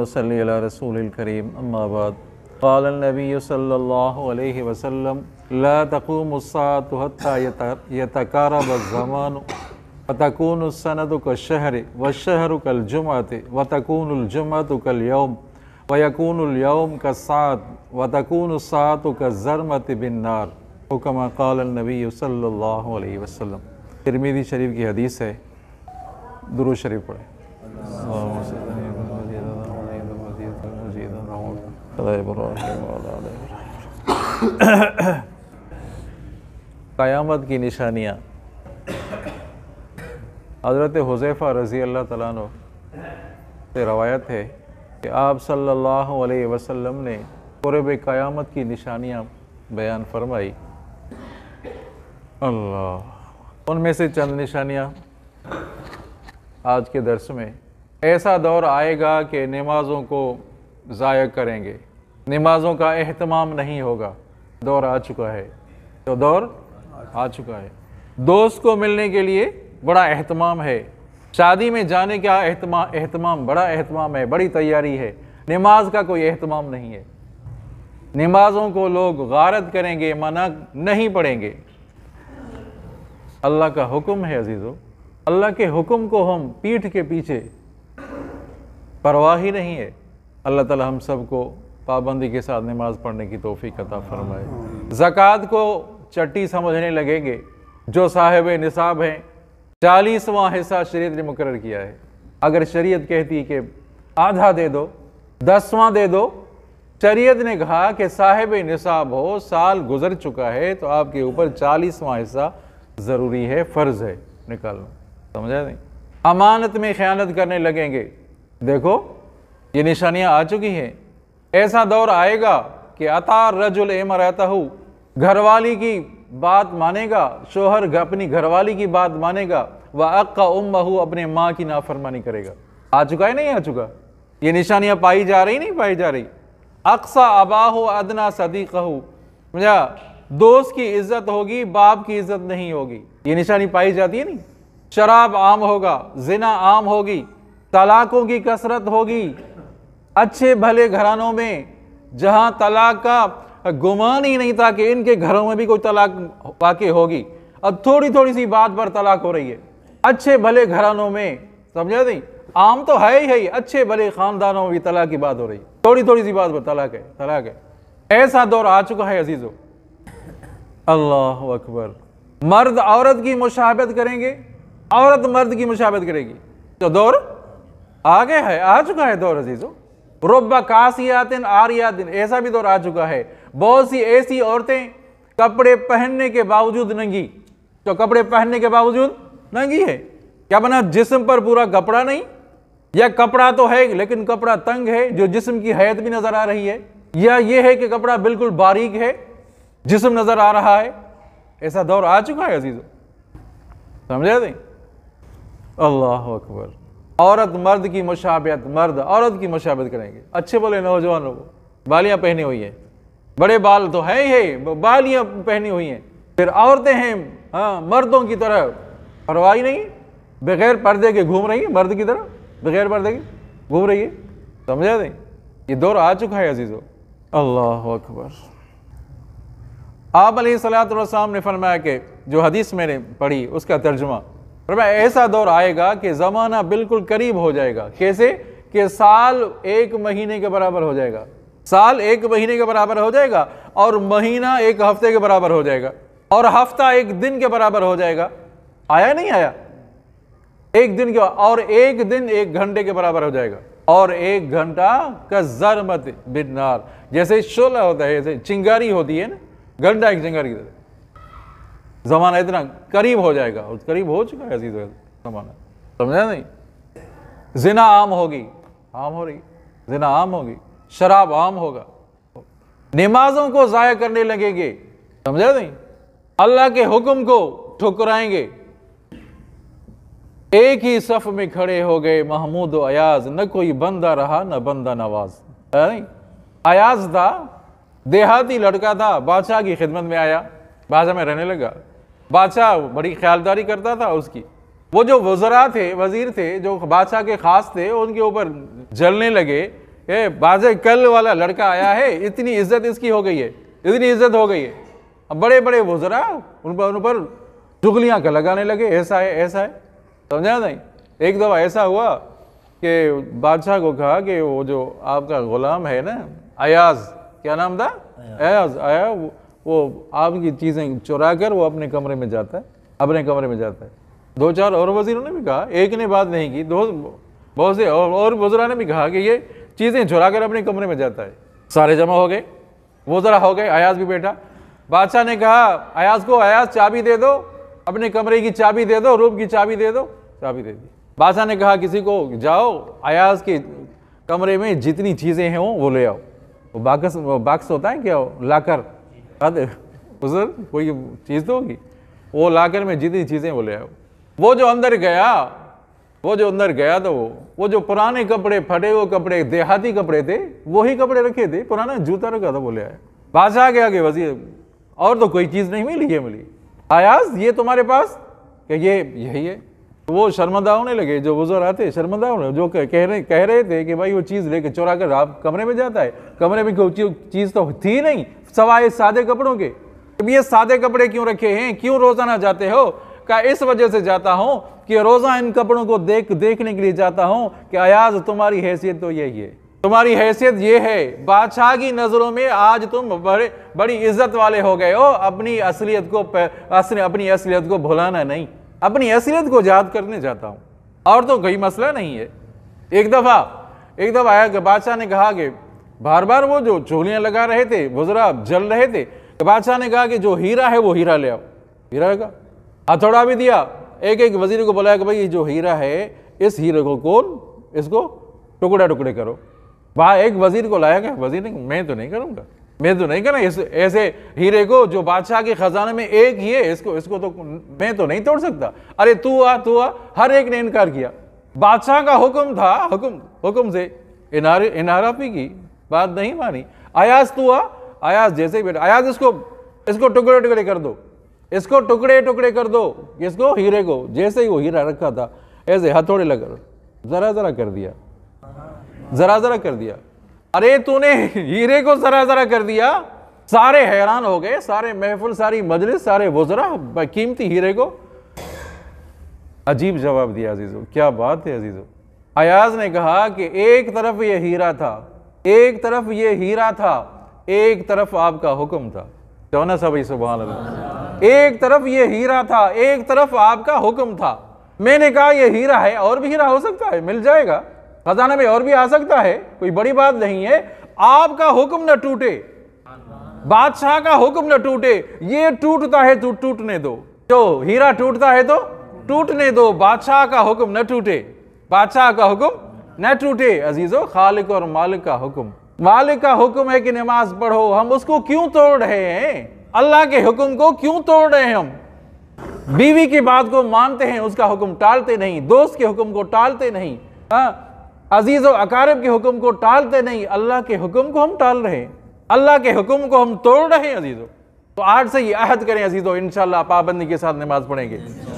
वसली रसूल करीम अम्माबाद قال النبي صلى الله عليه وسلم لا تقوم الساعة حتى يتقارب الزمان وتكون السند كالشهر والشهر كالجمعة وتكون الجمعة كاليوم ويكون اليوم كالساعة وتكون الساعة كالزرمة بالنار كما قال النبي صلى الله عليه وسلم तिरमीदी शरीफ की हदीस है दुरू शरीफ पढ़े क़यामत की निशानियाँ हज़रत हुजैफ़ा रज़ी अल्लाह तैन से रवायत है कि आप सल्लल्लाहु अलैहि वसल्लम ने क़ुरब क़यामत की निशानियाँ बयान फरमाई अल्लाह उनमें से चंद निशानियाँ आज के दर्स में ऐसा दौर आएगा कि नमाज़ों को ज़ाया करेंगे नमाज़ों का अहतमाम नहीं होगा दौर आ चुका है तो दौर आ चुका है दोस्त को मिलने के लिए बड़ा अहतमाम है शादी में जाने का अहतमाम बड़ा अहतमाम है बड़ी तैयारी है नमाज का कोई अहतमाम नहीं है नमाजों को लोग गारत करेंगे मना नहीं पढ़ेंगे अल्लाह का हुक्म है अजीज़ो अल्लाह के हुक्म को हम पीठ के पीछे परवाह ही नहीं है अल्लाह ताला हम सबको पाबंदी के साथ नमाज पढ़ने की तोहफी कता फरमाए ज़क़़त को चट्टी समझने लगेंगे जो साहेब निसाब हैं चालीसवां हिस्सा शरीयत ने मुकर किया है अगर शरीयत कहती कि आधा दे दो दसवां दे दो शरीयत ने कहा कि साहेब निसाब हो साल गुजर चुका है तो आपके ऊपर चालीसवां हिस्सा ज़रूरी है फ़र्ज़ है निकालना समझा नहीं अमानत में ख़यानत करने लगेंगे देखो ये निशानियाँ आ चुकी हैं ऐसा दौर आएगा कि अतार रजुल एम रहता हूँ घरवाली की बात मानेगा शोहर अपनी घरवाली की बात मानेगा वह अक्का उम बहू अपने माँ की नाफरमानी करेगा आ चुका है नहीं आ चुका ये निशानियाँ पाई जा रही नहीं पाई जा रही अक्सा अबाह अदना सदी कहू समझा दोस्त की इज्जत होगी बाप की इज्जत नहीं होगी ये निशानी पाई जाती है नहीं शराब आम होगा जिना आम होगी तलाकों की कसरत होगी अच्छे भले घरानों में जहां तलाक का गुमान ही नहीं था कि इनके घरों में भी कोई तलाक वाक़ होगी अब थोड़ी थोड़ी सी बात पर तलाक हो रही है अच्छे भले घरानों में समझा नहीं आम तो है ही है अच्छे भले ख़ानदानों में भी तलाक की बात हो रही है थोड़ी थोड़ी सी बात पर तलाक है तलाक है ऐसा दौर आ चुका है अजीज़ों अल्लाह अकबर मर्द औरत की मुशाबत करेंगे औरत मर्द की मुशाबत करेगी तो दौर आगे है आ चुका है दौर अजीज़ों रुब कासियातिन आरियातिन ऐसा भी दौर आ चुका है बहुत सी ऐसी औरतें कपड़े पहनने के बावजूद नंगी तो कपड़े पहनने के बावजूद नंगी है क्या बना जिस्म पर पूरा कपड़ा नहीं या कपड़ा तो है लेकिन कपड़ा तंग है जो जिस्म की हैत भी नज़र आ रही है या ये है कि कपड़ा बिल्कुल बारीक है जिस्म नज़र आ रहा है ऐसा दौर आ चुका है अजीज़ों समझा दें अल्लाह अकबर औरत मर्द की मुशाबियत मर्द औरत की मुशाबत करेंगे अच्छे बोले नौजवान लोग बालियाँ पहनी हुई हैं बड़े बाल तो हैं ही है बालियाँ पहनी हुई हैं फिर औरतें हैं हाँ मर्दों की तरह परवाही नहीं बगैर पर्दे के घूम रही है मर्द की तरह बगैर पर्दे के घूम रही है समझा दें ये दौर आ चुका है अजीज़ों अल्लाह अकबर आप सलात ने फरमाया कि जो हदीस मैंने पढ़ी उसका तर्जुमा ऐसा दौर आएगा कि ज़माना बिल्कुल करीब हो जाएगा कैसे कि साल एक महीने के बराबर हो जाएगा साल एक महीने के बराबर हो जाएगा और महीना एक हफ्ते के बराबर हो जाएगा और हफ्ता एक दिन के बराबर हो जाएगा आया नहीं आया एक दिन के और एक दिन एक घंटे के बराबर हो जाएगा और एक घंटा का जरमत बिन्नार जैसे शोला होता है जैसे चिंगारी होती है ना घंटा एक चिंगारी की तरह ज़माना इतना करीब हो जाएगा और करीब हो चुका है ज़माना समझा नहीं जिना आम होगी आम हो रही जिना आम होगी शराब आम होगा नमाजों को ज़ाया करने लगेंगे समझा नहीं अल्लाह के हुक्म को ठुकराएंगे एक ही सफ में खड़े हो गए महमूद अयाज न कोई बंदा रहा न बंदा नवाज नहीं अयाज था देहाती लड़का था बादशाह की खिदमत में आया बादशाह में रहने लगा बादशाह बड़ी ख्यालदारी करता था उसकी वो जो वजरा थे वजीर थे जो बादशाह के खास थे उनके ऊपर जलने लगे ए बाजे कल वाला लड़का आया है इतनी इज्जत इसकी हो गई है इतनी इज्जत हो गई है अब बड़े बड़े वजरा उन पर उन पर चुगलियाँ का लगाने लगे ऐसा है ऐसा है समझा नहीं एक दफ़ा ऐसा हुआ कि बादशाह को कहा कि वो जो आपका गुलाम है ना अयाज क्या नाम था अयाज आया वो आपकी चीज़ें चुरा कर वो अपने कमरे में जाता है अपने कमरे में जाता है दो चार और वजीरों ने भी कहा एक ने बात नहीं की दो बहुत से और, और वजरा ने भी कहा कि ये चीज़ें चुरा कर अपने कमरे में जाता है सारे जमा हो गए वजरा हो गए अयाज भी बैठा बादशाह ने कहा अयाज को अयाज चाबी दे दो अपने कमरे की चाबी दे दो रूम की चाबी दे दो चाबी दे दी बादशाह ने कहा किसी को जाओ अयाज के कमरे में जितनी चीज़ें हैं वो ले आओ वो वो बाक्स होता है क्या लाकर सर कोई चीज़ तो होगी वो लाकर में जितनी चीज़ें बोले आया वो जो अंदर गया वो जो अंदर गया तो वो वो जो पुराने कपड़े फटे हुए कपड़े देहाती कपड़े थे वही कपड़े रखे थे पुराना जूता रखा था बोले आया बादशाह के वजीर और तो कोई चीज़ नहीं मिली ये मिली आयाज ये तुम्हारे पास कि ये यही है वो शर्मदा होने लगे जो बुजुर्ग आते शर्मदा होने जो कह रहे कह रहे थे कि भाई वो चीज़ लेके चोरा कर आप कमरे में जाता है कमरे में कोई चीज़ तो थी नहीं सवाए सादे कपड़ों के अब ये सादे कपड़े क्यों रखे हैं क्यों रोज़ाना जाते हो का इस वजह से जाता हूँ कि रोज़ा इन कपड़ों को देख देखने के लिए जाता हूँ कि अयाज तुम्हारी हैसियत तो यही है तुम्हारी हैसियत ये है बादशाह की नज़रों में आज तुम बड़े बड़ी इज्जत वाले हो गए हो अपनी असलियत को असली, अपनी असलियत को भुलाना नहीं अपनी असलियत को याद करने जाता हूँ और तो कोई मसला नहीं है एक दफ़ा एक दफ़ा आया कि बादशाह ने कहा कि बार बार वो जो चोलियाँ लगा रहे थे वजरा जल रहे थे बादशाह ने कहा कि जो हीरा है वो हीरा ले आओ हीरा का हथौड़ा भी दिया एक एक वजीर को बुलाया कि भाई ये जो हीरा है इस हीरे को कौन इसको टुकड़ा टुकड़े करो वहाँ एक वजीर को लाया गया वजीर ने मैं तो नहीं करूँगा मैं तो नहीं करना ऐसे ऐसे हीरे को जो बादशाह के खजाने में एक ही है इसको इसको तो मैं तो नहीं तोड़ सकता अरे तू आ तू आ हर एक ने इनकार किया बादशाह का हुक्म था हुक्म हुक्म से इनार पी की बात नहीं मानी आयास तू आ आयास जैसे ही बेटा आयास इसको इसको टुकड़े टुकड़े कर दो इसको टुकड़े टुकड़े कर दो इसको हीरे को जैसे ही वो हीरा रखा था ऐसे हथौड़े लगा जरा जरा कर दिया जरा जरा कर दिया अरे तूने हीरे को सरा सरा कर दिया सारे हैरान हो गए सारे महफुल सारी मजलिस सारे वजरा कीमती हीरे को अजीब जवाब दिया अजीज़ो क्या बात है अजीज़ो अयाज ने कहा कि एक तरफ ये हीरा था एक तरफ ये हीरा था एक तरफ आपका हुक्म था क्यों ना सभी सुबह एक तरफ ये हीरा था एक तरफ आपका हुक्म था मैंने कहा ये हीरा है और भी हीरा हो सकता है मिल जाएगा खजाने में और भी आ सकता है कोई बड़ी बात नहीं है आपका हुक्म न टूटे बादशाह का हुक्म न टूटे ये टूटता है तो टूटने दो जो तो हीरा टूटता है तो टूटने दो बादशाह का हुक्म न टूटे बादशाह का हुक्म न टूटे अजीजो खालिक और मालिक का हुक्म मालिक का हुक्म है कि नमाज पढ़ो हम उसको क्यों तोड़ रहे हैं अल्लाह के हुक्म को क्यों तोड़ रहे हैं हम बीवी की बात को मानते हैं उसका हुक्म टालते नहीं दोस्त के हुक्म को टालते नहीं हाँ, अजीज़ व अकारब के हुक्म को टालते नहीं अल्लाह के हुक्म को हम टाल रहे हैं अल्लाह के हुक्म को हम तोड़ रहे हैं अजीज़ों तो आज से ये अहद करें अजीज़ों इन पाबंदी के साथ नमाज़ पढ़ेंगे